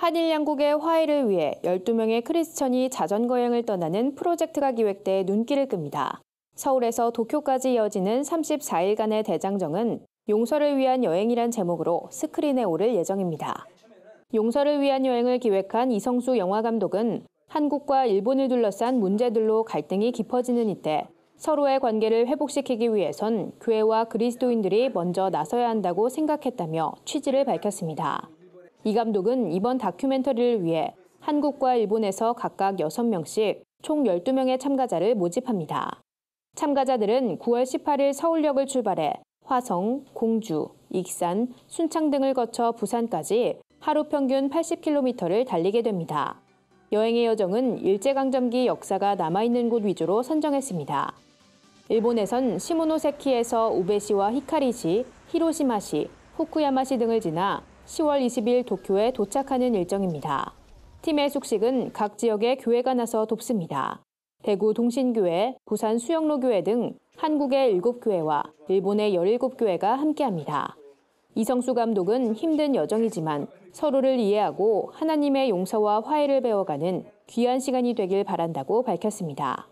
한일 양국의 화해를 위해 12명의 크리스천이 자전거 여행을 떠나는 프로젝트가 기획돼 눈길을 끕니다. 서울에서 도쿄까지 이어지는 34일간의 대장정은 용서를 위한 여행이란 제목으로 스크린에 오를 예정입니다. 용서를 위한 여행을 기획한 이성수 영화감독은 한국과 일본을 둘러싼 문제들로 갈등이 깊어지는 이때 서로의 관계를 회복시키기 위해선 교회와 그리스도인들이 먼저 나서야 한다고 생각했다며 취지를 밝혔습니다. 이 감독은 이번 다큐멘터리를 위해 한국과 일본에서 각각 6명씩 총 12명의 참가자를 모집합니다. 참가자들은 9월 18일 서울역을 출발해 화성, 공주, 익산, 순창 등을 거쳐 부산까지 하루 평균 80km를 달리게 됩니다. 여행의 여정은 일제강점기 역사가 남아있는 곳 위주로 선정했습니다. 일본에선 시모노세키에서 우베시와 히카리시, 히로시마시, 후쿠야마시 등을 지나 10월 20일 도쿄에 도착하는 일정입니다. 팀의 숙식은 각 지역의 교회가 나서 돕습니다. 대구 동신교회, 부산 수영로교회 등 한국의 7교회와 일본의 17교회가 함께합니다. 이성수 감독은 힘든 여정이지만 서로를 이해하고 하나님의 용서와 화해를 배워가는 귀한 시간이 되길 바란다고 밝혔습니다.